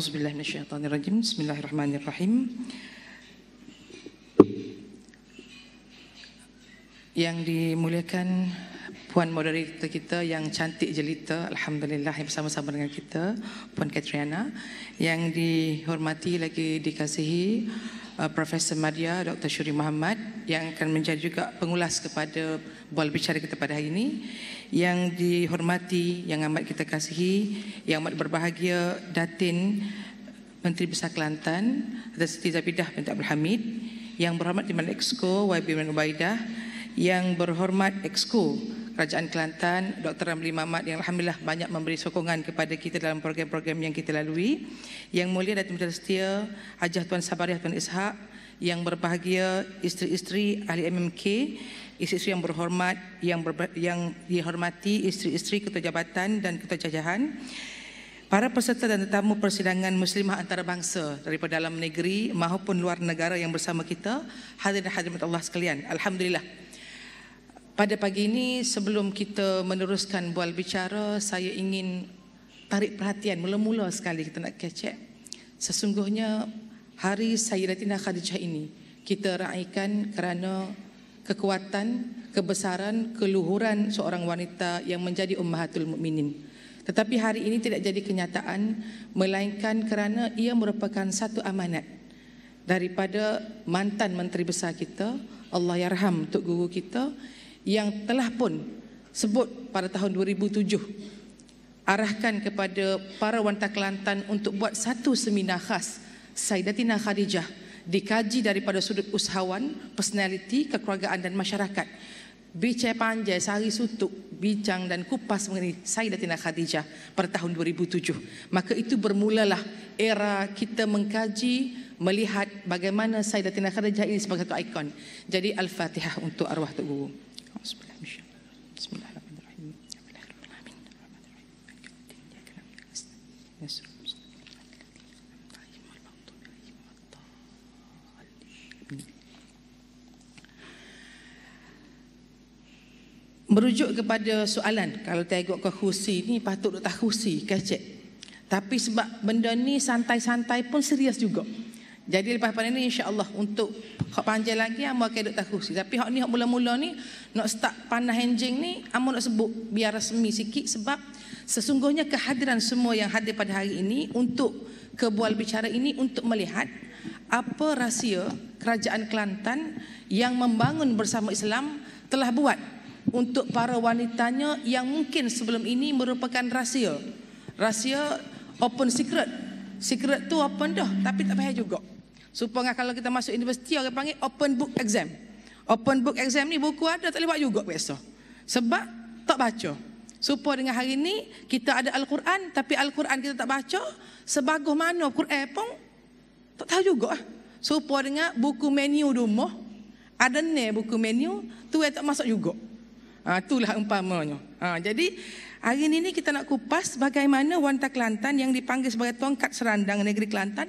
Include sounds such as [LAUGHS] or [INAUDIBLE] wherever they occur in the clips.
A'udzubillah minasyaitanirrajim. Bismillahirrahmanirrahim. Yang dimuliakan Puan moderator kita yang cantik jelita, Alhamdulillah yang bersama-sama dengan kita, Puan Katriana. Yang dihormati lagi dikasihi uh, Profesor Maria Dr. Syuri Muhammad yang akan menjadi juga pengulas kepada bual bicara kita pada hari ini. Yang dihormati, yang amat kita kasihi, yang amat berbahagia Datin Menteri Besar Kelantan, Dato' Siti Zabidah bintang Abdul Hamid. Yang berhormat di Malik Exco, YB Ubaidah. Yang berhormat Exco, Kerajaan Kelantan, Dr. Ramli Mamat yang Alhamdulillah banyak memberi sokongan kepada kita dalam program-program yang kita lalui. Yang mulia Datuk Menteri Setia, Hajah Tuan Sabariah Tuan Ishak, yang berbahagia isteri-isteri ahli MMK, isteri-isteri yang berhormat, yang, ber, yang dihormati isteri-isteri ketua jabatan dan ketua jajahan, para peserta dan tetamu persidangan muslimah antarabangsa daripada dalam negeri maupun luar negara yang bersama kita, hadirin hadirat Allah sekalian. Alhamdulillah, pada pagi ini sebelum kita meneruskan bual bicara, saya ingin tarik perhatian mula-mula sekali kita nak kecek. Sesungguhnya hari Sayyidatina Khadijah ini kita raikan kerana kekuatan, kebesaran, keluhuran seorang wanita yang menjadi ummahatul mukminin. Tetapi hari ini tidak jadi kenyataan melainkan kerana ia merupakan satu amanat daripada mantan menteri besar kita, Allah yarham Tok Guru kita yang telah pun sebut pada tahun 2007 arahkan kepada para wanita Kelantan untuk buat satu seminar khas Saidatina Khadijah dikaji daripada sudut usahawan, personaliti, kekeluargaan dan masyarakat. Bicara panjai sehari sutuk bincang dan kupas mengenai Saidatina Khadijah pada tahun 2007. Maka itu bermulalah era kita mengkaji melihat bagaimana Saidatina Khadijah ini sebagai satu ikon. Jadi Al-Fatihah untuk arwah Tok Guru. Merujuk kepada soalan Kalau tengok ke khusi ni Patut tak khusi kecek Tapi sebab benda ni santai-santai pun serius juga jadi lepas pada ni insya-Allah untuk hak panjang lagi amo akan dok tahu Tapi hak ni hak mula-mula ni nak start panah enjing ni amo nak sebut biar resmi sikit sebab sesungguhnya kehadiran semua yang hadir pada hari ini untuk kebual bicara ini untuk melihat apa rahsia kerajaan Kelantan yang membangun bersama Islam telah buat untuk para wanitanya yang mungkin sebelum ini merupakan rahsia. Rahsia open secret. Secret tu apa dah tapi tak payah juga. Supaya kalau kita masuk universiti orang panggil open book exam. Open book exam ni buku ada tak lewat juga biasa. Sebab tak baca. Supaya dengan hari ini kita ada Al-Quran tapi Al-Quran kita tak baca. Sebagus mana Quran pun tak tahu juga. Supaya dengan buku menu rumah. Ada ni buku menu tu yang tak masuk juga. Ha, itulah umpamanya. Ha, jadi hari ini kita nak kupas bagaimana wanita Kelantan yang dipanggil sebagai tongkat serandang negeri Kelantan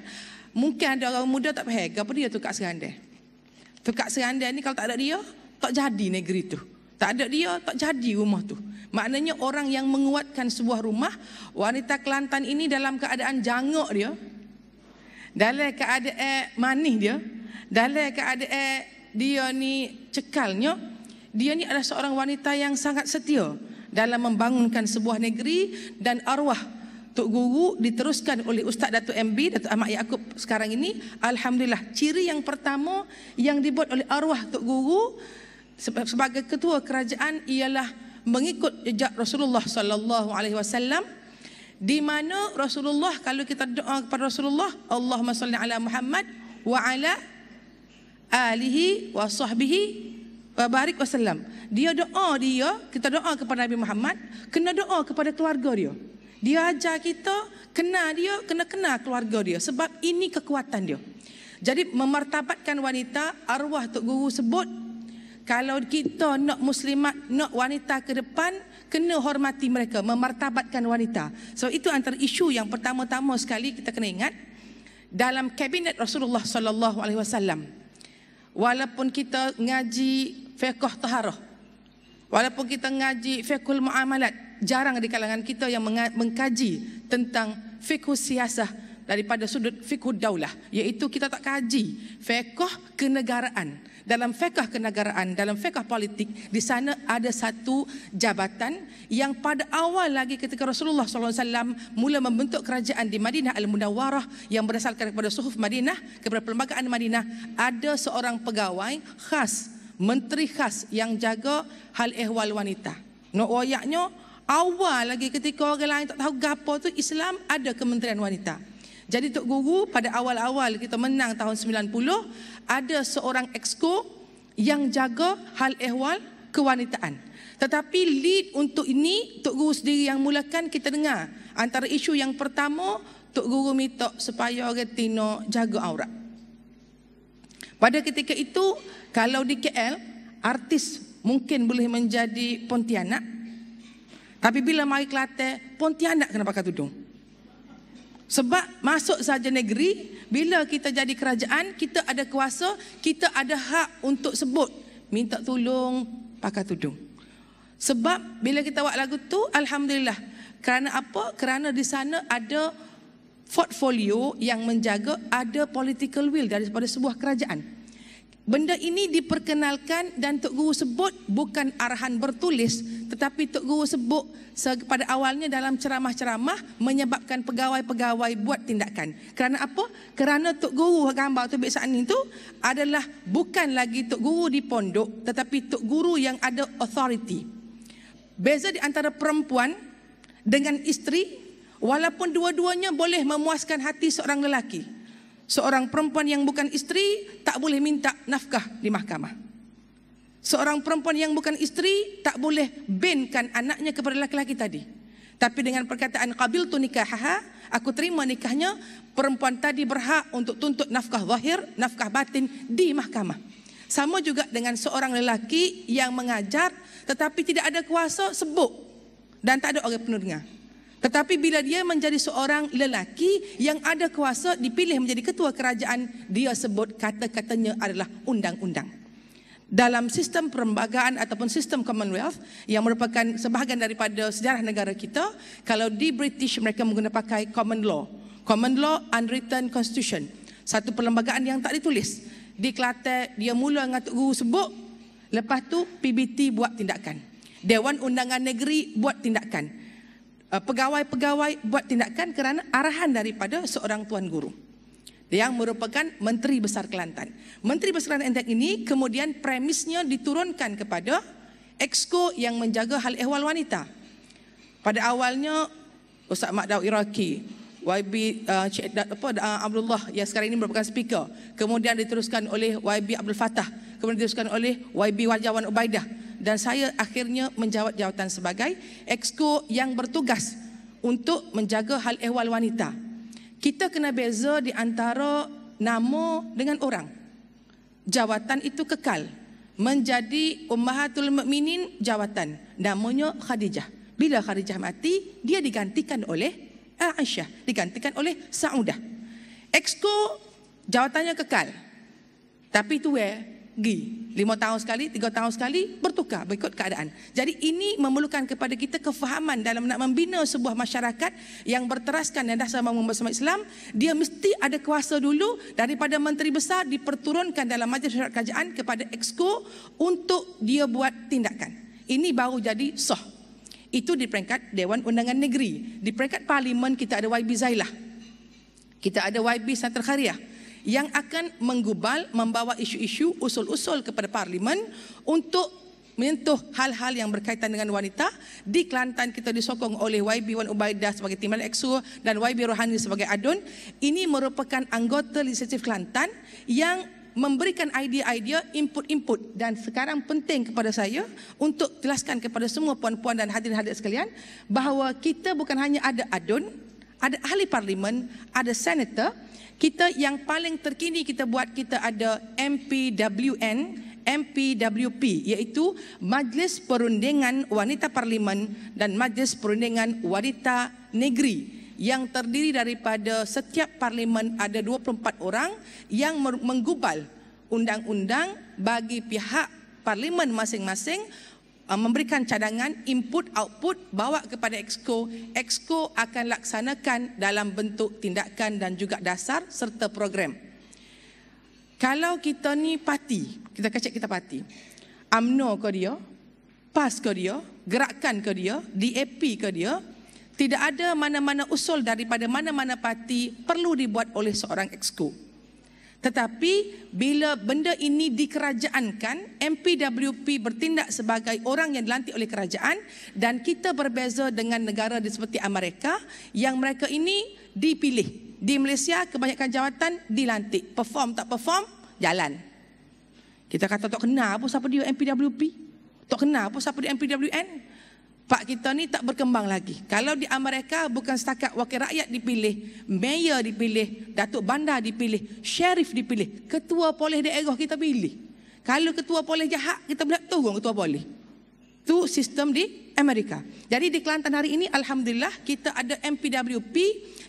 Mungkin ada orang muda tak faham. Apa dia tukar serandai? Tukar serandai ni kalau tak ada dia, tak jadi negeri tu. Tak ada dia, tak jadi rumah tu. Maknanya orang yang menguatkan sebuah rumah, wanita Kelantan ini dalam keadaan jangok dia, dalam keadaan manih dia, dalam keadaan dia ni cekalnya, dia ni adalah seorang wanita yang sangat setia dalam membangunkan sebuah negeri dan arwah Tok Guru diteruskan oleh Ustaz Datuk MB, Datuk Ahmad Yaakob sekarang ini. Alhamdulillah, ciri yang pertama yang dibuat oleh arwah Tok Guru sebagai ketua kerajaan ialah mengikut jejak Rasulullah sallallahu alaihi wasallam di mana Rasulullah kalau kita doa kepada Rasulullah Allahumma salli ala Muhammad wa ala alihi wa sahbihi wa barik wasallam dia doa dia kita doa kepada Nabi Muhammad kena doa kepada keluarga dia dia ajar kita kenal dia, kena kenal keluarga dia. Sebab ini kekuatan dia. Jadi memartabatkan wanita, arwah Tok Guru sebut, kalau kita nak muslimat, nak wanita ke depan, kena hormati mereka, memartabatkan wanita. So itu antara isu yang pertama-tama sekali kita kena ingat. Dalam kabinet Rasulullah Sallallahu Alaihi Wasallam, walaupun kita ngaji fiqh taharah, walaupun kita ngaji fiqh muamalat, jarang di kalangan kita yang mengkaji tentang fikuh siasah daripada sudut fikuh daulah. Iaitu kita tak kaji fikuh kenegaraan. Dalam fikuh kenegaraan, dalam fikuh politik, di sana ada satu jabatan yang pada awal lagi ketika Rasulullah SAW mula membentuk kerajaan di Madinah al Munawwarah yang berdasarkan kepada suhuf Madinah, kepada perlembagaan Madinah, ada seorang pegawai khas, menteri khas yang jaga hal ehwal wanita. no, wayaknya Awal lagi ketika orang lain tak tahu gapo tu Islam ada kementerian wanita. Jadi Tok Guru pada awal-awal kita menang tahun 90 ada seorang exco yang jaga hal ehwal kewanitaan. Tetapi lead untuk ini Tok Guru sendiri yang mulakan kita dengar. Antara isu yang pertama Tok Guru minta supaya orang Tino jaga aurat. Pada ketika itu kalau di KL artis mungkin boleh menjadi Pontianak tapi bila mari Kelate, Pontianak kena pakai tudung. Sebab masuk saja negeri, bila kita jadi kerajaan, kita ada kuasa, kita ada hak untuk sebut. Minta tolong pakai tudung. Sebab bila kita buat lagu tu, Alhamdulillah. Kerana apa? Kerana di sana ada portfolio yang menjaga ada political will daripada sebuah kerajaan. Benda ini diperkenalkan dan Tok Guru sebut bukan arahan bertulis tetapi Tok Guru sebut pada awalnya dalam ceramah-ceramah menyebabkan pegawai-pegawai buat tindakan. Kerana apa? Kerana Tok Guru gambar tu biasa ni tu adalah bukan lagi Tok Guru di pondok tetapi Tok Guru yang ada authority. Beza di antara perempuan dengan isteri walaupun dua-duanya boleh memuaskan hati seorang Lelaki. Seorang perempuan yang bukan istri tak boleh minta nafkah di mahkamah. Seorang perempuan yang bukan istri tak boleh binkan anaknya kepada lelaki laki tadi. Tapi dengan perkataan qabil tu nikahaha, aku terima nikahnya, perempuan tadi berhak untuk tuntut nafkah zahir, nafkah batin di mahkamah. Sama juga dengan seorang lelaki yang mengajar tetapi tidak ada kuasa sebut dan tak ada orang pendengar. Tetapi bila dia menjadi seorang lelaki yang ada kuasa dipilih menjadi ketua kerajaan, dia sebut kata-katanya adalah undang-undang. Dalam sistem perlembagaan ataupun sistem Commonwealth yang merupakan sebahagian daripada sejarah negara kita, kalau di British mereka menggunakan pakai common law. Common law, unwritten constitution. Satu perlembagaan yang tak ditulis. Di Kelantan dia mula dengan Tok Guru sebut, lepas tu PBT buat tindakan. Dewan Undangan Negeri buat tindakan. Eh, pegawai-pegawai buat tindakan kerana arahan daripada seorang tuan guru yang merupakan menteri besar Kelantan. Menteri besar Kelantan ini kemudian premisnya diturunkan kepada exco yang menjaga hal ehwal wanita. Pada awalnya Ustaz Makdau Iraki, YB uh, eh, Dat, apa uh, Abdullah yang sekarang ini merupakan speaker, kemudian diteruskan oleh YB Abdul Fatah, kemudian diteruskan oleh YB Wajawan Ubaidah dan saya akhirnya menjawat jawatan sebagai exco yang bertugas untuk menjaga hal ehwal wanita. Kita kena beza di antara nama dengan orang. Jawatan itu kekal. Menjadi Ummahatul Mukminin jawatan. Namanya Khadijah. Bila Khadijah mati, dia digantikan oleh Aisyah. Digantikan oleh Saudah. Exco jawatannya kekal. Tapi tu eh, pergi. Lima tahun sekali, tiga tahun sekali, bertukar berikut keadaan. Jadi ini memerlukan kepada kita kefahaman dalam nak membina sebuah masyarakat yang berteraskan dan dasar bersama Islam. Dia mesti ada kuasa dulu daripada Menteri Besar diperturunkan dalam Majlis Syarat Kerajaan kepada Exco untuk dia buat tindakan. Ini baru jadi soh. Itu di peringkat Dewan Undangan Negeri. Di peringkat Parlimen kita ada YB Zailah. Kita ada YB Santerkhariah. Khariah yang akan menggubal membawa isu-isu usul-usul kepada parlimen untuk menyentuh hal-hal yang berkaitan dengan wanita di Kelantan kita disokong oleh YB Wan Ubaidah sebagai timbalan EXO dan YB Rohani sebagai ADUN ini merupakan anggota legislatif Kelantan yang memberikan idea-idea, input-input dan sekarang penting kepada saya untuk jelaskan kepada semua puan-puan dan hadirin-hadirin sekalian bahawa kita bukan hanya ada ADUN ada ahli parlimen, ada senator, kita yang paling terkini kita buat kita ada MPWN MPWP iaitu Majlis Perundingan Wanita Parlimen dan Majlis Perundingan Wanita Negeri yang terdiri daripada setiap parlimen ada 24 orang yang menggubal undang-undang bagi pihak parlimen masing-masing Ah, memberikan cadangan input output bawa kepada exco exco akan laksanakan dalam bentuk tindakan dan juga dasar serta program kalau kita ni parti kita kacak kita parti amno ke dia pas ke dia gerakan ke dia dap ke dia tidak ada mana-mana usul daripada mana-mana parti perlu dibuat oleh seorang exco tetapi bila benda ini dikerajaankan, MPWP bertindak sebagai orang yang dilantik oleh kerajaan dan kita berbeza dengan negara seperti Amerika yang mereka ini dipilih. Di Malaysia kebanyakan jawatan dilantik. Perform tak perform, jalan. Kita kata tak kenal pun siapa dia MPWP. Tak kenal pun siapa dia MPWN. Pak kita ni tak berkembang lagi. Kalau di Amerika bukan setakat wakil rakyat dipilih, mayor dipilih, datuk bandar dipilih, sheriff dipilih, ketua polis daerah kita pilih. Kalau ketua polis jahat, kita boleh turun ketua polis. Itu sistem di Amerika. Jadi di Kelantan hari ini, Alhamdulillah, kita ada MPWP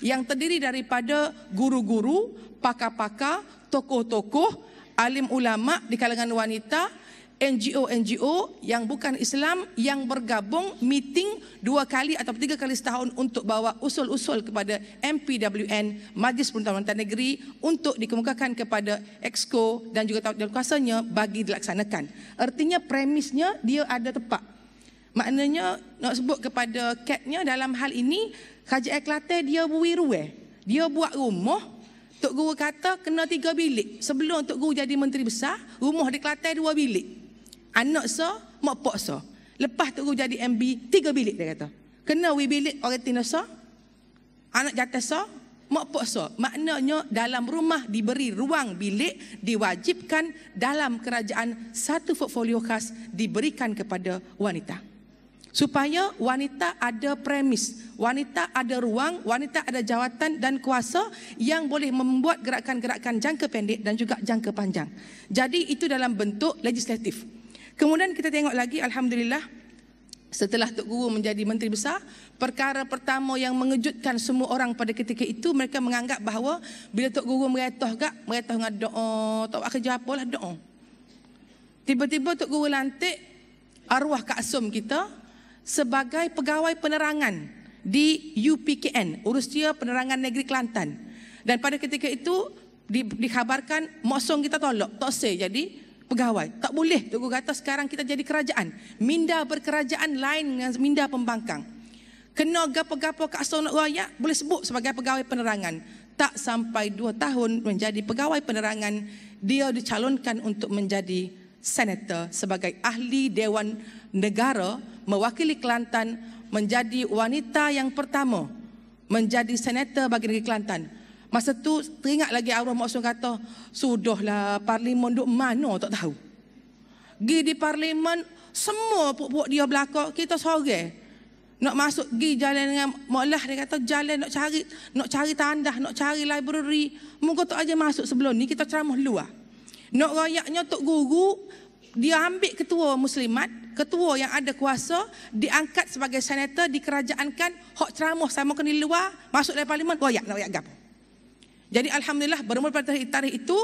yang terdiri daripada guru-guru, pakar-pakar, tokoh-tokoh, alim ulama di kalangan wanita, NGO-NGO yang bukan Islam yang bergabung meeting dua kali atau tiga kali setahun untuk bawa usul-usul kepada MPWN Majlis Pertahanan Negeri untuk dikemukakan kepada EXCO dan juga tawadil kuasanya bagi dilaksanakan. Artinya premisnya dia ada tepat. Maknanya nak sebut kepada CAT-nya dalam hal ini Haji Eklate dia wiru eh. Dia buat rumah Tok Guru kata kena tiga bilik. Sebelum Tok Guru jadi menteri besar, rumah di Kelantan dua bilik. Anak so, mak pok so. Lepas tu jadi MB, tiga bilik dia kata. Kena we bilik orang tina so, anak jatah so, mak pok so. Maknanya dalam rumah diberi ruang bilik, diwajibkan dalam kerajaan satu portfolio khas diberikan kepada wanita. Supaya wanita ada premis, wanita ada ruang, wanita ada jawatan dan kuasa yang boleh membuat gerakan-gerakan jangka pendek dan juga jangka panjang. Jadi itu dalam bentuk legislatif. Kemudian kita tengok lagi alhamdulillah setelah Tok Guru menjadi menteri besar, perkara pertama yang mengejutkan semua orang pada ketika itu mereka menganggap bahawa bila Tok Guru meretoh gak, meretoh dengan doa, tak buat kerja apalah doa. Tiba-tiba Tok Guru lantik arwah Kak Asum kita sebagai pegawai penerangan di UPKN, Urus Dia Penerangan Negeri Kelantan. Dan pada ketika itu di, dikhabarkan mosong kita tolak, tak jadi pegawai. Tak boleh. Tuan Guru kata sekarang kita jadi kerajaan. Minda berkerajaan lain dengan minda pembangkang. Kena gapa-gapa ke asal nak rakyat, boleh sebut sebagai pegawai penerangan. Tak sampai dua tahun menjadi pegawai penerangan, dia dicalonkan untuk menjadi senator sebagai ahli Dewan Negara mewakili Kelantan menjadi wanita yang pertama menjadi senator bagi negeri Kelantan. Masa tu teringat lagi arwah Mak Sun kata, sudahlah parlimen duk mana tak tahu. Gi di parlimen semua puak-puak dia belakang kita sorang. Nak masuk gi jalan dengan Maklah dia kata jalan nak cari nak cari tanda, nak cari library. Muka tu aja masuk sebelum ni kita ceramah luar. Nak rayaknya tok guru dia ambil ketua muslimat ketua yang ada kuasa diangkat sebagai senator di kerajaan kan hok ceramah sama kena luar masuk dalam parlimen royak nak royak gapo jadi Alhamdulillah bermula pada tarikh itu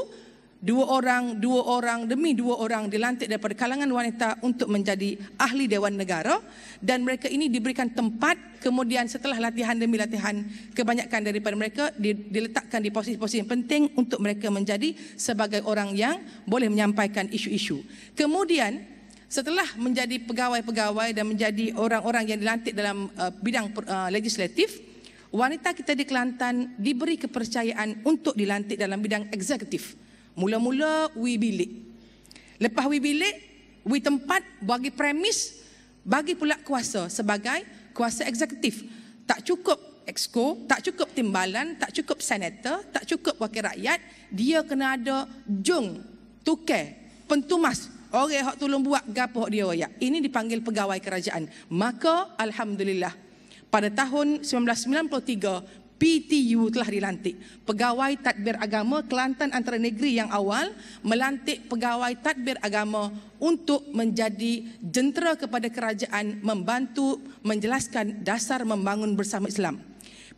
dua orang, dua orang demi dua orang dilantik daripada kalangan wanita untuk menjadi ahli Dewan Negara dan mereka ini diberikan tempat kemudian setelah latihan demi latihan kebanyakan daripada mereka diletakkan di posisi-posisi yang penting untuk mereka menjadi sebagai orang yang boleh menyampaikan isu-isu. Kemudian setelah menjadi pegawai-pegawai dan menjadi orang-orang yang dilantik dalam eh, bidang eh, legislatif wanita kita di Kelantan diberi kepercayaan untuk dilantik dalam bidang eksekutif. Mula-mula we bilik. Lepas we bilik, we tempat bagi premis, bagi pula kuasa sebagai kuasa eksekutif. Tak cukup exco, tak cukup timbalan, tak cukup senator, tak cukup wakil rakyat, dia kena ada jung, tukar, pentumas, orang yang tolong buat gapoh dia. Ini dipanggil pegawai kerajaan. Maka Alhamdulillah, pada tahun 1993 PTU telah dilantik pegawai tadbir agama Kelantan antara negeri yang awal melantik pegawai tadbir agama untuk menjadi jentera kepada kerajaan membantu menjelaskan dasar membangun bersama Islam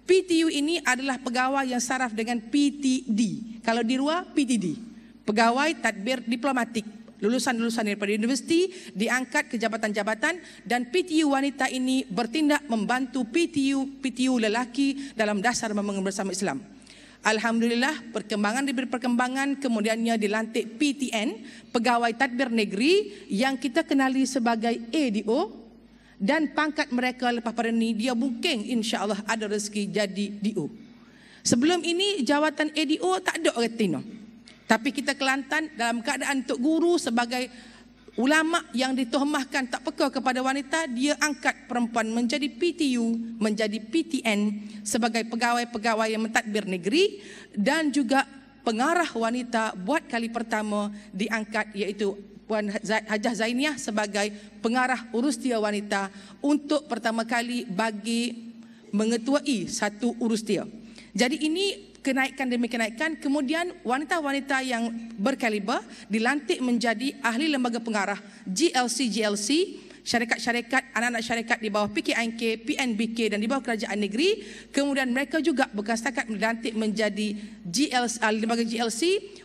PTU ini adalah pegawai yang saraf dengan PTD kalau di luar PTD pegawai tadbir diplomatik lulusan-lulusan daripada universiti diangkat ke jabatan-jabatan dan PTU wanita ini bertindak membantu PTU PTU lelaki dalam dasar membangun bersama Islam. Alhamdulillah perkembangan diberi perkembangan kemudiannya dilantik PTN pegawai tadbir negeri yang kita kenali sebagai ADO dan pangkat mereka lepas pada ini dia mungkin Allah ada rezeki jadi DO. Sebelum ini jawatan ADO tak ada orang tinggal. Tapi kita Kelantan dalam keadaan untuk guru sebagai ulama yang ditohmahkan tak peka kepada wanita, dia angkat perempuan menjadi PTU, menjadi PTN sebagai pegawai-pegawai yang mentadbir negeri dan juga pengarah wanita buat kali pertama diangkat iaitu Puan Hajah Zainiah sebagai pengarah urus dia wanita untuk pertama kali bagi mengetuai satu urus dia. Jadi ini kenaikan demi kenaikan kemudian wanita-wanita yang berkaliber dilantik menjadi ahli lembaga pengarah GLC GLC syarikat-syarikat anak-anak syarikat di bawah PKNK, PNBK dan di bawah kerajaan negeri kemudian mereka juga bukan setakat dilantik menjadi GLC ahli lembaga GLC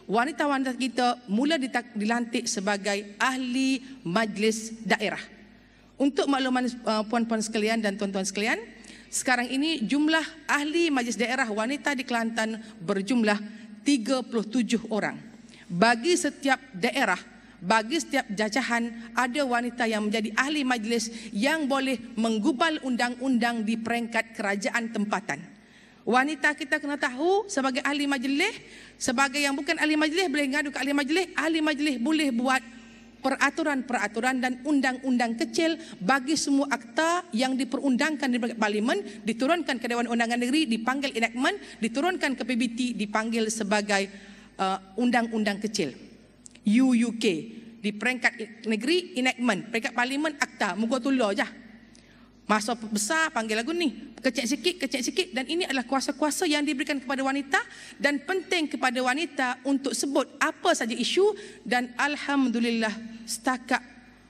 wanita-wanita kita mula dilantik sebagai ahli majlis daerah untuk makluman eh, puan-puan sekalian dan tuan-tuan sekalian, sekarang ini jumlah ahli majlis daerah wanita di Kelantan berjumlah 37 orang. Bagi setiap daerah, bagi setiap jajahan ada wanita yang menjadi ahli majlis yang boleh menggubal undang-undang di peringkat kerajaan tempatan. Wanita kita kena tahu sebagai ahli majlis, sebagai yang bukan ahli majlis boleh ngadu ke ahli majlis, ahli majlis boleh buat peraturan-peraturan dan undang-undang kecil bagi semua akta yang diperundangkan di parlimen diturunkan ke Dewan Undangan Negeri dipanggil enactment diturunkan ke PBT dipanggil sebagai uh, undang-undang uh, kecil UUK di peringkat negeri enactment peringkat parlimen akta muka tulah jah masa besar panggil lagu ni kecik sikit kecik sikit dan ini adalah kuasa-kuasa yang diberikan kepada wanita dan penting kepada wanita untuk sebut apa saja isu dan alhamdulillah setakat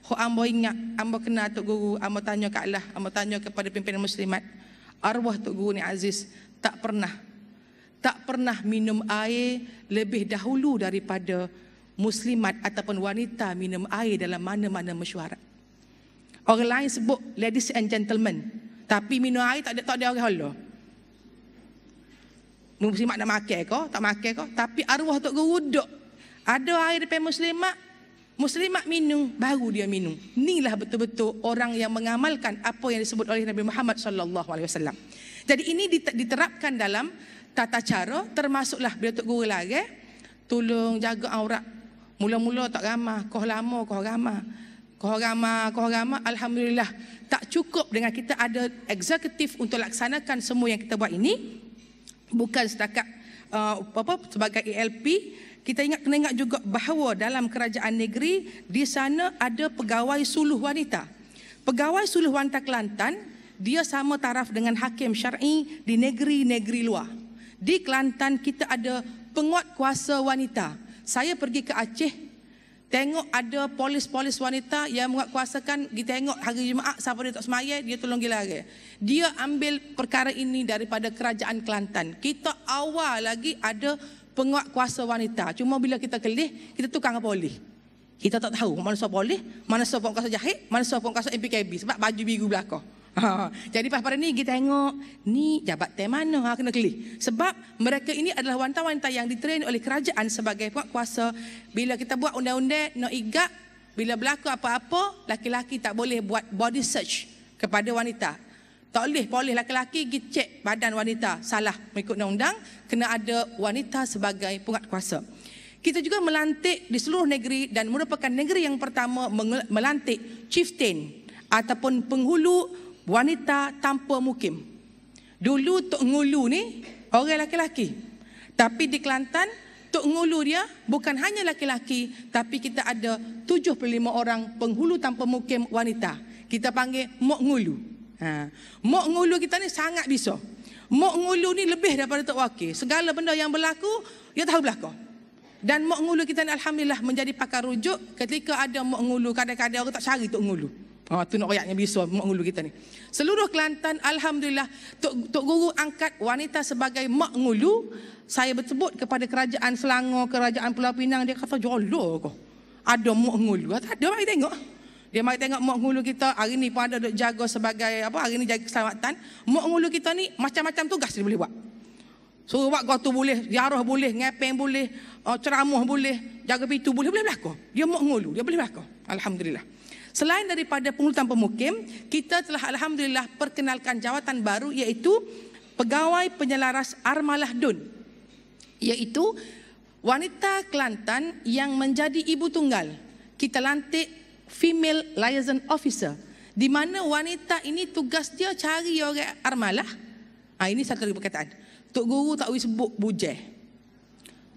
Hok ambo ingat, ambo kena Tok Guru, ambo tanya ke Allah, ambo tanya kepada pimpinan muslimat. Arwah Tok Guru ni Aziz tak pernah tak pernah minum air lebih dahulu daripada muslimat ataupun wanita minum air dalam mana-mana mesyuarat. Orang lain sebut ladies and gentlemen, tapi minum air tak ada tak ada orang Allah. Muslimat nak makan ke? Tak makan ke? Tapi arwah Tok Guru duduk. Ada air depan muslimat, Muslimat minum, baru dia minum. Inilah betul-betul orang yang mengamalkan apa yang disebut oleh Nabi Muhammad SAW. Jadi ini diterapkan dalam tata cara, termasuklah bila Tok Guru lagi, eh, tolong jaga aurat. Mula-mula tak ramah, kau lama, kau ramah. Kau ramah, kau ramah, Alhamdulillah. Tak cukup dengan kita ada eksekutif untuk laksanakan semua yang kita buat ini. Bukan setakat uh, apa, sebagai ELP, kita ingat kena ingat juga bahawa dalam kerajaan negeri di sana ada pegawai suluh wanita. Pegawai suluh wanita Kelantan dia sama taraf dengan hakim syar'i di negeri-negeri luar. Di Kelantan kita ada penguat kuasa wanita. Saya pergi ke Aceh Tengok ada polis-polis wanita yang menguatkuasakan, kita tengok hari Jumaat siapa dia tak semayai, dia tolong gila lagi. Dia ambil perkara ini daripada kerajaan Kelantan. Kita awal lagi ada penguat kuasa wanita. Cuma bila kita kelih, kita tukang apa boleh. Kita tak tahu mana sopok boleh, mana sopok kuasa jahit, mana sopok kuasa MPKB. Sebab baju biru belakang. [LAUGHS] Ha. Jadi pas pada ni kita tengok ni jabat teh mana ha, kena kelih. Sebab mereka ini adalah wanita-wanita yang ditrain oleh kerajaan sebagai puak kuasa. Bila kita buat undang-undang nak igat, bila berlaku apa-apa, laki-laki tak boleh buat body search kepada wanita. Tak boleh boleh laki-laki pergi cek badan wanita. Salah mengikut undang-undang. Kena ada wanita sebagai penguat kuasa. Kita juga melantik di seluruh negeri dan merupakan negeri yang pertama melantik chieftain ataupun penghulu wanita tanpa mukim. Dulu Tok Ngulu ni orang laki-laki. Tapi di Kelantan, Tok Ngulu dia bukan hanya laki-laki tapi kita ada 75 orang penghulu tanpa mukim wanita. Kita panggil Mok Ngulu. Ha. Mok ngulu kita ni sangat bisa. Mok ngulu ni lebih daripada Tok Wakil. Segala benda yang berlaku, dia tahu berlaku. Dan mok ngulu kita ni Alhamdulillah menjadi pakar rujuk ketika ada mok ngulu. Kadang-kadang orang tak cari Tok ngulu. Ha, tu nak rakyatnya bisa mok ngulu kita ni. Seluruh Kelantan, Alhamdulillah, Tok, Tok Guru angkat wanita sebagai mok ngulu. Saya bersebut kepada kerajaan Selangor, kerajaan Pulau Pinang. Dia kata, jolok kau. Ada mok ngulu. Tak ada, mari tengok. tengok. Dia mari tengok mak ngulu kita hari ni pun ada duk jaga sebagai apa hari ni jaga keselamatan. Mak ngulu kita ni macam-macam tugas dia boleh buat. Suruh buat gotu boleh, ziarah boleh, ngepeng boleh, eh, ceramah boleh, jaga pintu boleh, boleh berlaku. Dia mak ngulu, dia boleh berlaku. Alhamdulillah. Selain daripada pengurutan pemukim, kita telah alhamdulillah perkenalkan jawatan baru iaitu pegawai penyelaras Armalah Dun. Iaitu wanita Kelantan yang menjadi ibu tunggal. Kita lantik female liaison officer di mana wanita ini tugas dia cari orang armalah. Ah ha, ini satu lagi perkataan. Tok guru tak boleh sebut bujeh.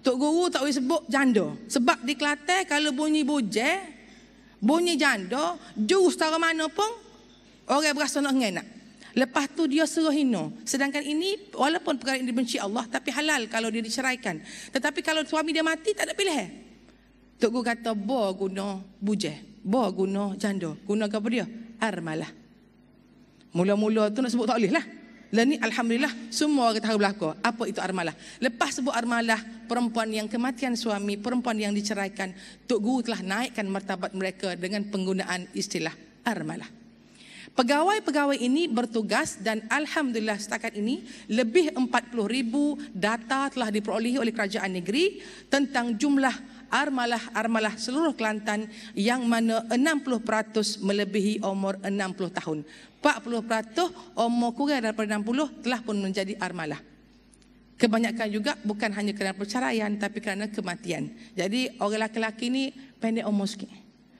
Tok guru tak boleh sebut janda. Sebab di Kelantan kalau bunyi bujeh, bunyi janda, jurus tara mana pun orang berasa nak ngenak. Lepas tu dia suruh hina. Sedangkan ini walaupun perkara ini dibenci Allah tapi halal kalau dia diceraikan. Tetapi kalau suami dia mati tak ada pilihan. Tok guru kata, "Bo guna bujeh." Bawa guna janda. Guna apa dia? Armalah. Mula-mula tu nak sebut tak boleh lah. Dan lah ni Alhamdulillah semua orang tahu belakang. Apa itu armalah? Lepas sebut armalah, perempuan yang kematian suami, perempuan yang diceraikan, Tok Guru telah naikkan martabat mereka dengan penggunaan istilah armalah. Pegawai-pegawai ini bertugas dan Alhamdulillah setakat ini lebih 40 ribu data telah diperolehi oleh kerajaan negeri tentang jumlah armalah armalah seluruh Kelantan yang mana 60% melebihi umur 60 tahun. 40% umur kurang daripada 60 telah pun menjadi armalah. Kebanyakan juga bukan hanya kerana perceraian tapi kerana kematian. Jadi orang lelaki-lelaki ni pendek umur sikit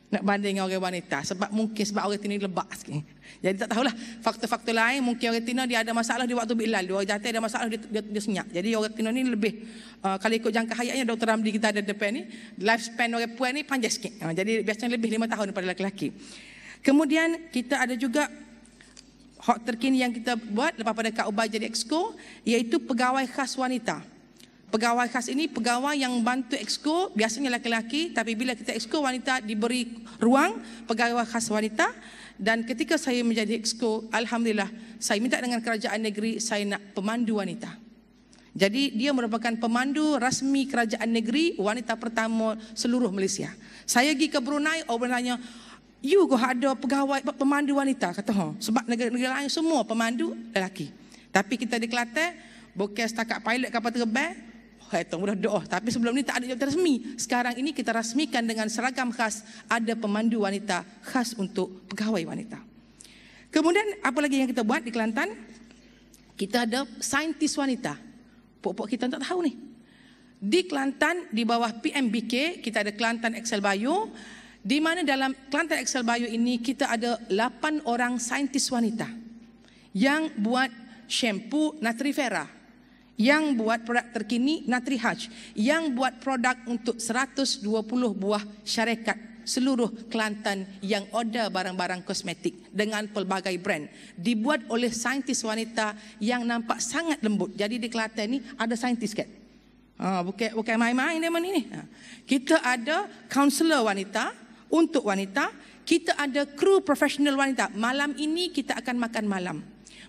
nak banding dengan orang wanita sebab mungkin sebab orang tina lebak sikit. Jadi tak tahulah faktor-faktor lain mungkin orang tina dia ada masalah di waktu bilal, dia orang jantan ada masalah dia, dia, dia senyap. Jadi orang tina ni lebih uh, kalau ikut jangka hayatnya Dr. Ramli kita ada depan ni, lifespan orang puan ni panjang sikit. Uh, jadi biasanya lebih 5 tahun daripada lelaki. Kemudian kita ada juga hot terkini yang kita buat lepas pada Kak Ubay jadi exco iaitu pegawai khas wanita pegawai khas ini pegawai yang bantu exco biasanya lelaki laki tapi bila kita exco wanita diberi ruang pegawai khas wanita dan ketika saya menjadi exco alhamdulillah saya minta dengan kerajaan negeri saya nak pemandu wanita jadi dia merupakan pemandu rasmi kerajaan negeri wanita pertama seluruh Malaysia saya pergi ke Brunei orang tanya you kau ada pegawai pemandu wanita kata ha sebab negara-negara lain semua pemandu lelaki tapi kita di Kelantan Bukan setakat pilot kapal terbang, itu mudah doa. Tapi sebelum ini tak ada jabatan resmi. Sekarang ini kita rasmikan dengan seragam khas ada pemandu wanita khas untuk pegawai wanita. Kemudian apa lagi yang kita buat di Kelantan? Kita ada saintis wanita. Pok-pok kita tak tahu ni. Di Kelantan di bawah PMBK kita ada Kelantan Excel Bayu. di mana dalam Kelantan Excel Bayu ini kita ada 8 orang saintis wanita yang buat shampoo Natrifera yang buat produk terkini Natri Hajj yang buat produk untuk 120 buah syarikat seluruh Kelantan yang order barang-barang kosmetik dengan pelbagai brand dibuat oleh saintis wanita yang nampak sangat lembut jadi di Kelantan ni ada saintis kan ha, bukan, bukan main-main dia ni ha. kita ada counselor wanita untuk wanita kita ada kru profesional wanita malam ini kita akan makan malam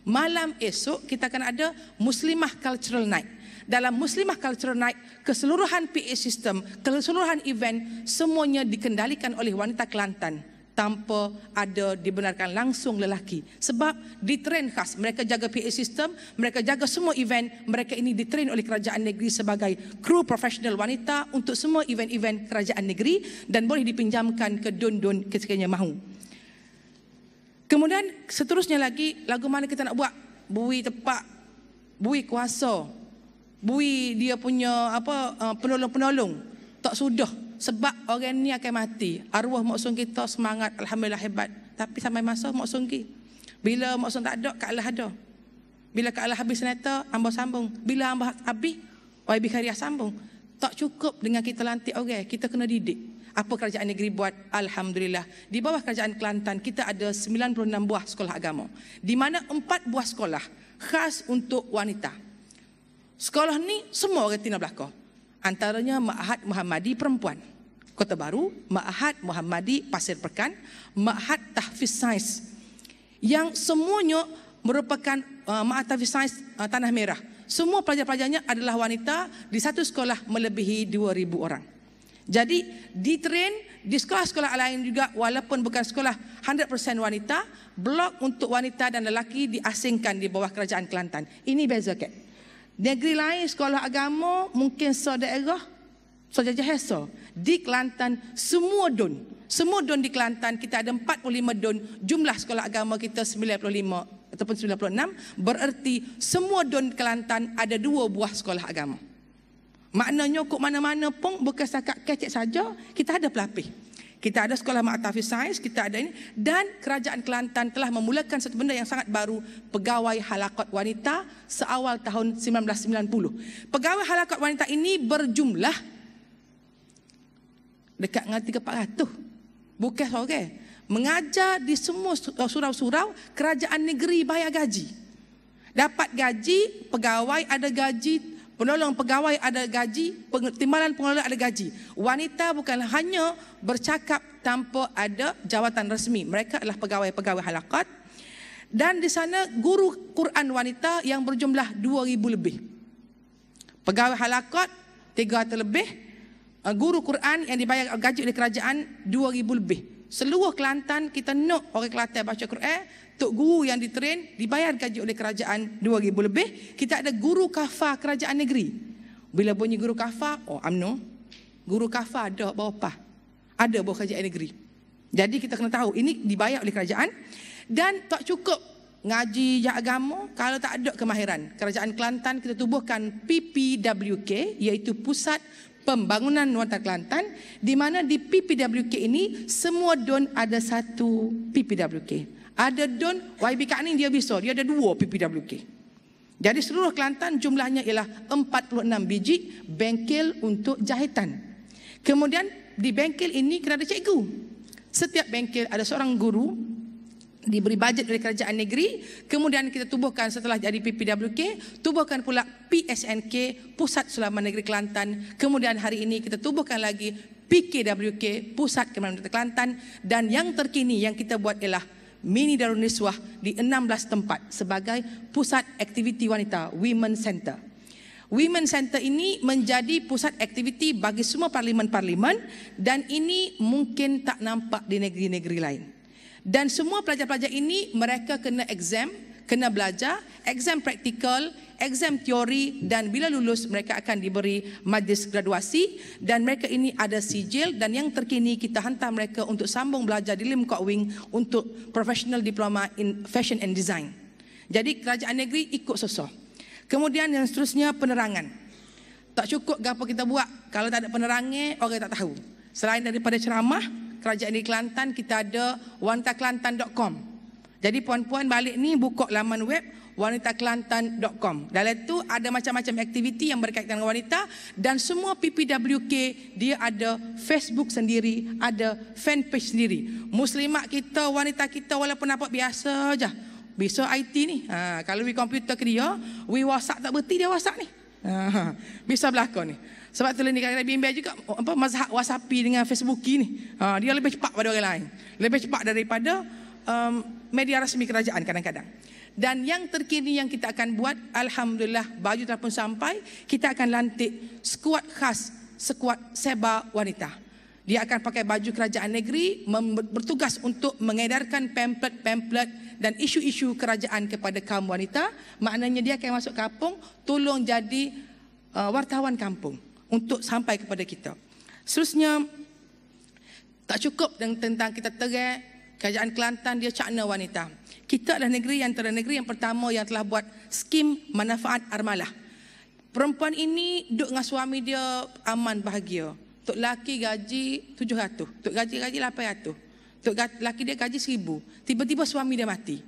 Malam esok kita akan ada Muslimah Cultural Night. Dalam Muslimah Cultural Night, keseluruhan PA system, keseluruhan event semuanya dikendalikan oleh wanita Kelantan tanpa ada dibenarkan langsung lelaki. Sebab di train khas, mereka jaga PA system, mereka jaga semua event, mereka ini di train oleh kerajaan negeri sebagai kru profesional wanita untuk semua event-event kerajaan negeri dan boleh dipinjamkan ke dun-dun kesekiannya mahu. Kemudian seterusnya lagi lagu mana kita nak buat? Bui tepak, bui kuasa, bui dia punya apa eh, penolong-penolong. Tak sudah sebab orang ni akan mati. Arwah maksud kita semangat alhamdulillah hebat. Tapi sampai masa maksud ki. Bila maksud tak ada, Kak Allah ada. Bila Kak Allah habis senata, ambah sambung. Bila ambah habis, Wai Bikariah sambung. Tak cukup dengan kita lantik orang, okay, kita kena didik apa kerajaan negeri buat? Alhamdulillah. Di bawah kerajaan Kelantan, kita ada 96 buah sekolah agama. Di mana empat buah sekolah khas untuk wanita. Sekolah ni semua orang tina belakang. Antaranya Ma'ahad Muhammadi Perempuan. Kota Baru, Ma'ahad Muhammadi Pasir Pekan, Ma'ahad Tahfiz Sains. Yang semuanya merupakan uh, Ma'ahad Tahfiz Sains uh, Tanah Merah. Semua pelajar-pelajarnya adalah wanita di satu sekolah melebihi 2,000 orang. Jadi di train di sekolah-sekolah lain juga walaupun bukan sekolah 100% wanita, blok untuk wanita dan lelaki diasingkan di bawah kerajaan Kelantan. Ini beza ke? Negeri lain sekolah agama mungkin so daerah so jajah so. Di Kelantan semua don, Semua don di Kelantan kita ada 45 don. Jumlah sekolah agama kita 95 ataupun 96. Bererti semua don Kelantan ada dua buah sekolah agama. Maknanya kok mana-mana pun bukan setakat kecek saja, kita ada pelapis. Kita ada sekolah maktafi sains, kita ada ini. Dan kerajaan Kelantan telah memulakan satu benda yang sangat baru, pegawai halakot wanita seawal tahun 1990. Pegawai halakot wanita ini berjumlah dekat dengan 300. Bukan seorang. Okay. Eh? Mengajar di semua eh, surau-surau, kerajaan negeri bayar gaji. Dapat gaji, pegawai ada gaji Penolong pegawai ada gaji, timbalan pengelola ada gaji. Wanita bukan hanya bercakap tanpa ada jawatan resmi. Mereka adalah pegawai-pegawai halakat. Dan di sana guru Quran wanita yang berjumlah 2,000 lebih. Pegawai halakat 300 lebih. Eh, guru Quran yang dibayar gaji oleh kerajaan 2,000 lebih. Seluruh Kelantan kita nak orang Kelantan baca Quran, tok guru yang ditrain dibayar gaji oleh kerajaan 2000 lebih. Kita ada guru kafa kerajaan negeri. Bila bunyi guru kafa, oh amno. Guru kafa ada bawah apa? Ada bawah kerajaan negeri. Jadi kita kena tahu ini dibayar oleh kerajaan dan tak cukup ngaji jak agama kalau tak ada kemahiran. Kerajaan Kelantan kita tubuhkan PPWK iaitu Pusat pembangunan Nuwata Kelantan di mana di PPWK ini semua don ada satu PPWK. Ada don YB Kani dia bisa, dia ada dua PPWK. Jadi seluruh Kelantan jumlahnya ialah 46 biji bengkel untuk jahitan. Kemudian di bengkel ini kena ada cikgu. Setiap bengkel ada seorang guru diberi bajet oleh kerajaan negeri kemudian kita tubuhkan setelah jadi PPWK tubuhkan pula PSNK Pusat Sulaman Negeri Kelantan kemudian hari ini kita tubuhkan lagi PKWK Pusat Kemenangan Negeri Kelantan dan yang terkini yang kita buat ialah Mini Darun Niswah di 16 tempat sebagai pusat aktiviti wanita Women Center. Women Center ini menjadi pusat aktiviti bagi semua parlimen-parlimen dan ini mungkin tak nampak di negeri-negeri lain dan semua pelajar-pelajar ini mereka kena exam, kena belajar, exam praktikal, exam teori dan bila lulus mereka akan diberi majlis graduasi dan mereka ini ada sijil dan yang terkini kita hantar mereka untuk sambung belajar di Lim Kok Wing untuk professional diploma in fashion and design. Jadi kerajaan negeri ikut sesuai. Kemudian yang seterusnya penerangan. Tak cukup apa kita buat kalau tak ada penerangan orang tak tahu. Selain daripada ceramah, kerajaan di Kelantan kita ada wanitakelantan.com. Jadi puan-puan balik ni buka laman web wanitakelantan.com. Dalam tu ada macam-macam aktiviti yang berkaitan dengan wanita dan semua PPWK dia ada Facebook sendiri, ada fanpage sendiri. Muslimat kita, wanita kita walaupun nampak biasa aja. Bisa IT ni. Ha, kalau we komputer ke dia, we WhatsApp tak berhenti dia WhatsApp ni. Ha, bisa ha. berlaku ni. Sebab tu ni kadang-kadang bimbel juga apa mazhab wasapi dengan Facebook ni. Ha, dia lebih cepat pada orang lain. Lebih cepat daripada um, media rasmi kerajaan kadang-kadang. Dan yang terkini yang kita akan buat, Alhamdulillah baju telah pun sampai, kita akan lantik skuad khas, skuad seba wanita. Dia akan pakai baju kerajaan negeri, bertugas untuk mengedarkan pamplet-pamplet dan isu-isu kerajaan kepada kaum wanita. Maknanya dia akan masuk kampung, tolong jadi uh, wartawan kampung untuk sampai kepada kita. Seterusnya, tak cukup dengan tentang kita terik, kerajaan Kelantan dia cakna wanita. Kita adalah negeri yang antara negeri yang pertama yang telah buat skim manfaat armalah. Perempuan ini duduk dengan suami dia aman bahagia. Untuk laki gaji 700, untuk gaji gaji 800. Untuk laki dia gaji 1000. Tiba-tiba suami dia mati.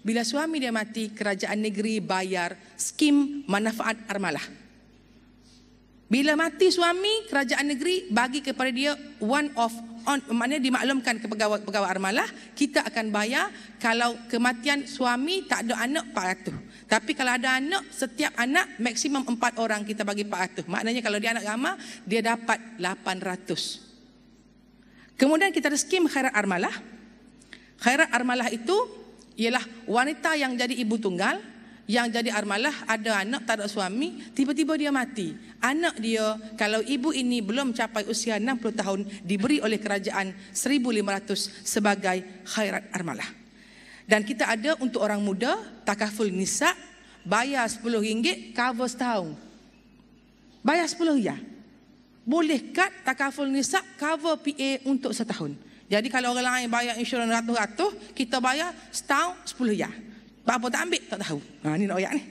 Bila suami dia mati, kerajaan negeri bayar skim manfaat armalah. Bila mati suami, kerajaan negeri bagi kepada dia one of on, maknanya dimaklumkan kepada pegawai, pegawai armalah, kita akan bayar kalau kematian suami tak ada anak 400. Tapi kalau ada anak, setiap anak maksimum 4 orang kita bagi 400. Maknanya kalau dia anak ramah, dia dapat 800. Kemudian kita ada skim khairat armalah. Khairat armalah itu ialah wanita yang jadi ibu tunggal yang jadi armalah ada anak tak ada suami tiba-tiba dia mati anak dia kalau ibu ini belum capai usia 60 tahun diberi oleh kerajaan 1500 sebagai khairat armalah dan kita ada untuk orang muda takaful nisa bayar 10 ringgit cover setahun bayar 10 ya boleh kad takaful nisa cover PA untuk setahun jadi kalau orang lain bayar insurans ratus-ratus kita bayar setahun 10 ya Pak Ampun tak ambil, tak tahu. Ha, ini nak oyak ni.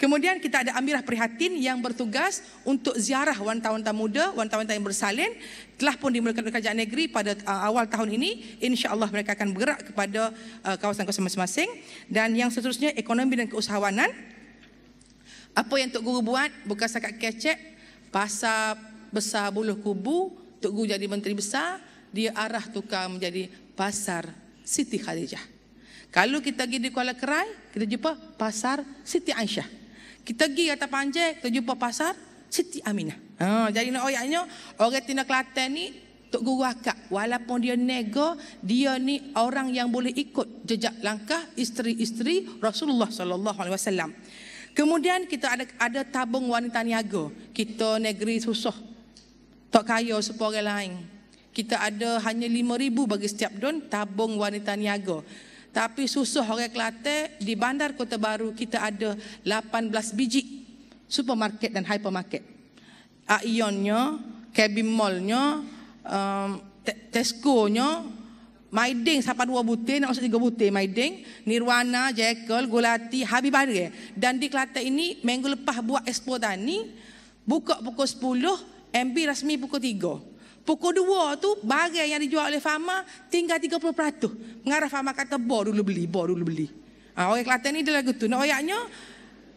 Kemudian kita ada Amirah Prihatin yang bertugas untuk ziarah wanita-wanita muda, wanita-wanita yang bersalin. Telah pun dimulakan oleh kerajaan negeri pada uh, awal tahun ini. insya Allah mereka akan bergerak kepada uh, kawasan-kawasan masing-masing. Dan yang seterusnya ekonomi dan keusahawanan. Apa yang Tok Guru buat, bukan sekat kecek, pasar besar buluh kubu, Tok Guru jadi menteri besar, dia arah tukar menjadi pasar Siti Khadijah. Kalau kita pergi di Kuala Kerai, kita jumpa pasar Siti Aisyah. Kita pergi atas panjang, kita jumpa pasar Siti Aminah. Ha, jadi nak oyaknya, orang Tina Kelantan ni, Tok Guru Akak, walaupun dia nego, dia ni orang yang boleh ikut jejak langkah isteri-isteri Rasulullah Sallallahu Alaihi Wasallam. Kemudian kita ada ada tabung wanita niaga. Kita negeri susah. Tak kaya seorang lain. Kita ada hanya 5000 bagi setiap don tabung wanita niaga. Tapi susah orang Kelate di Bandar Kota Baru kita ada 18 biji supermarket dan hypermarket. Aionnya, Kabin Mallnya, um, Tesco-nya, Maideng, sampai dua butir, nak masuk tiga butir Maideng, Nirwana, Jekyll, Gulati, Habib Ari. Dan di Kelantan ini, minggu lepas buat expo tani, buka pukul 10, MB rasmi pukul 3. Pukul 2 tu barang yang dijual oleh Fama tinggal 30%. Mengarah Fama kata bor dulu beli, bor dulu beli. Ha, orang Kelantan ni dia lagu tu. Nak rakyatnya,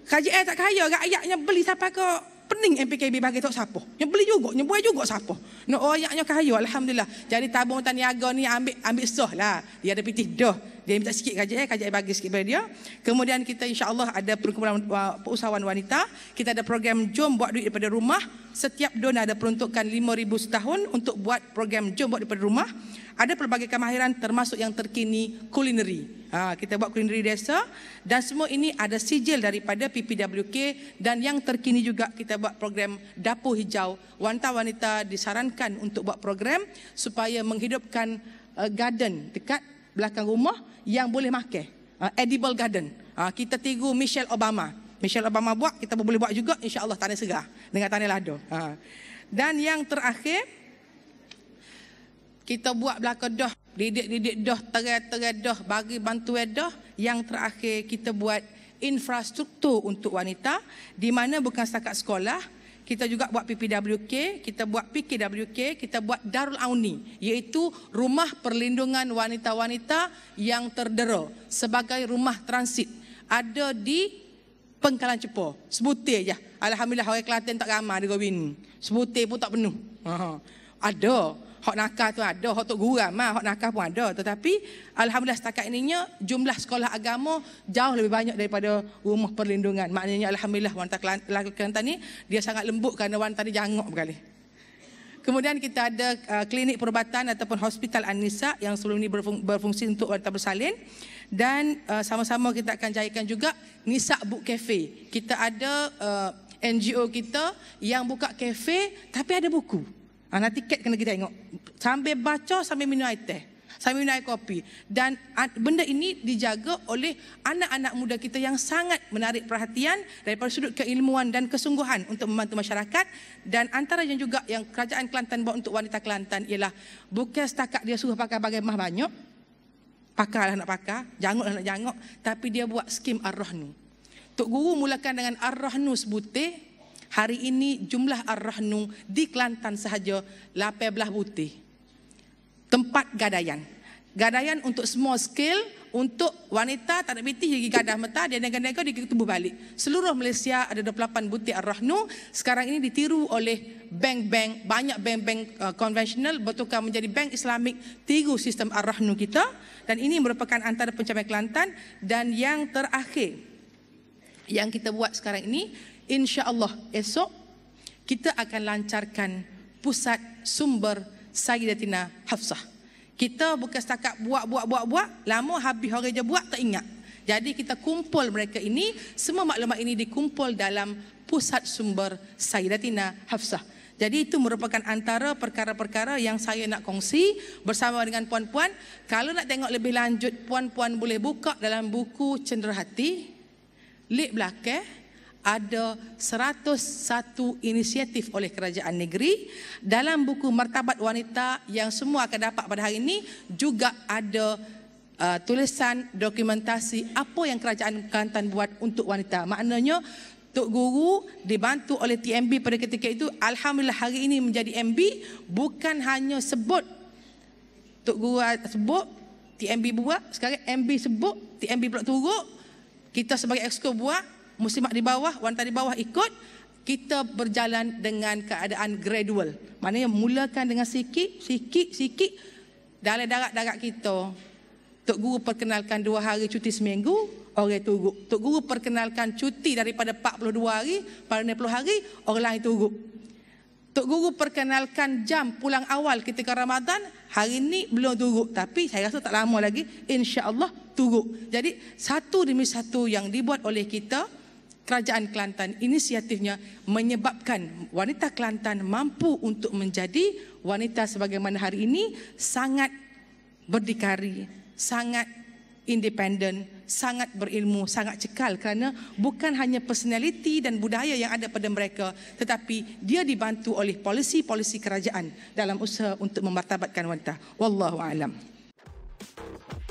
KJL tak kaya, ayaknya beli sampai ke pening MPKB bagi tok siapa. Yang beli juga, yang buat juga siapa. Nak ayaknya kaya, Alhamdulillah. Jadi tabung taniaga ni ambil ambil soh lah. Dia ada pitih dah. Dia minta sikit kajian ya, eh, kajian bagi sikit pada dia. Kemudian kita insya-Allah ada perkumpulan usahawan wanita, kita ada program jom buat duit daripada rumah. Setiap dona ada peruntukkan 5000 setahun untuk buat program jom buat daripada rumah. Ada pelbagai kemahiran termasuk yang terkini kulineri. Ha, kita buat kulineri desa dan semua ini ada sijil daripada PPWK dan yang terkini juga kita buat program dapur hijau. Wanita-wanita disarankan untuk buat program supaya menghidupkan uh, garden dekat belakang rumah yang boleh makan. Ah, edible garden. Ah, kita tiru Michelle Obama. Michelle Obama buat, kita boleh buat juga. InsyaAllah tanah segar dengan tanah lado. Ah. Dan yang terakhir, kita buat belakang doh. Didik-didik dah, terai-terai dah, bagi bantuan dah. Yang terakhir, kita buat infrastruktur untuk wanita. Di mana bukan setakat sekolah, kita juga buat PPWK, kita buat PKWK, kita buat Darul Auni iaitu rumah perlindungan wanita-wanita yang terdera sebagai rumah transit ada di Pengkalan Cepo. Sebutir je. Alhamdulillah orang Kelantan tak ramai di Gowin. Sebutir pun tak penuh. Ada hak nakal tu ada, hak tok guram ah, hak nakal pun ada. Tetapi alhamdulillah setakat ininya jumlah sekolah agama jauh lebih banyak daripada rumah perlindungan. Maknanya alhamdulillah wanita Kelantan ni dia sangat lembut kerana wanita ni jangok berkali. Kemudian kita ada uh, klinik perubatan ataupun hospital Anisa yang sebelum ini berfung, berfungsi untuk wanita bersalin dan uh, sama-sama kita akan jayakan juga Nisa Book Cafe. Kita ada uh, NGO kita yang buka kafe tapi ada buku. Ha, ah, tiket kena kita tengok. Sambil baca, sambil minum air teh. Sambil minum air kopi. Dan benda ini dijaga oleh anak-anak muda kita yang sangat menarik perhatian daripada sudut keilmuan dan kesungguhan untuk membantu masyarakat. Dan antara yang juga yang kerajaan Kelantan buat untuk wanita Kelantan ialah bukan setakat dia suruh pakai bagai mah banyak. Pakarlah nak pakar. Janganlah nak jangok. Tapi dia buat skim arrohnu. Tok Guru mulakan dengan arrohnu sebutir Hari ini jumlah arrahnu di Kelantan sahaja 18 butir. Tempat gadaian. Gadaian untuk semua skill untuk wanita tak nak piti gigi gadah meta dia nega-nega dia tumbuh balik. Seluruh Malaysia ada 28 butir arrahnu sekarang ini ditiru oleh bank-bank, banyak bank-bank konvensional -bank, uh, bertukar menjadi bank islamik tiru sistem arrahnu kita dan ini merupakan antara pencapaian Kelantan dan yang terakhir yang kita buat sekarang ini InsyaAllah esok kita akan lancarkan pusat sumber Sayyidatina Hafsah. Kita bukan setakat buat, buat, buat, buat. Lama habis orang je buat, tak ingat. Jadi kita kumpul mereka ini, semua maklumat ini dikumpul dalam pusat sumber Sayyidatina Hafsah. Jadi itu merupakan antara perkara-perkara yang saya nak kongsi bersama dengan puan-puan. Kalau nak tengok lebih lanjut, puan-puan boleh buka dalam buku Cenderahati. Lik belakang ada 101 inisiatif oleh kerajaan negeri dalam buku martabat wanita yang semua akan dapat pada hari ini juga ada uh, tulisan dokumentasi apa yang kerajaan Kelantan buat untuk wanita maknanya Tok Guru dibantu oleh TMB pada ketika itu alhamdulillah hari ini menjadi MB bukan hanya sebut Tok Guru uh, sebut TMB buat sekarang MB sebut TMB pula turut kita sebagai exco buat muslimat di bawah, wanita di bawah ikut, kita berjalan dengan keadaan gradual. Maknanya mulakan dengan sikit, sikit, sikit. Dalam darat-darat kita, Tok Guru perkenalkan dua hari cuti seminggu, orang itu gugup. Tok Guru perkenalkan cuti daripada 42 hari, pada 60 hari, orang lain itu gugup. Tok Guru perkenalkan jam pulang awal ketika Ramadan, hari ini belum tunggu, Tapi saya rasa tak lama lagi, insya Allah turut. Jadi satu demi satu yang dibuat oleh kita, kerajaan Kelantan inisiatifnya menyebabkan wanita Kelantan mampu untuk menjadi wanita sebagaimana hari ini sangat berdikari, sangat independen, sangat berilmu, sangat cekal kerana bukan hanya personaliti dan budaya yang ada pada mereka tetapi dia dibantu oleh polisi-polisi kerajaan dalam usaha untuk memartabatkan wanita. Wallahu a'lam.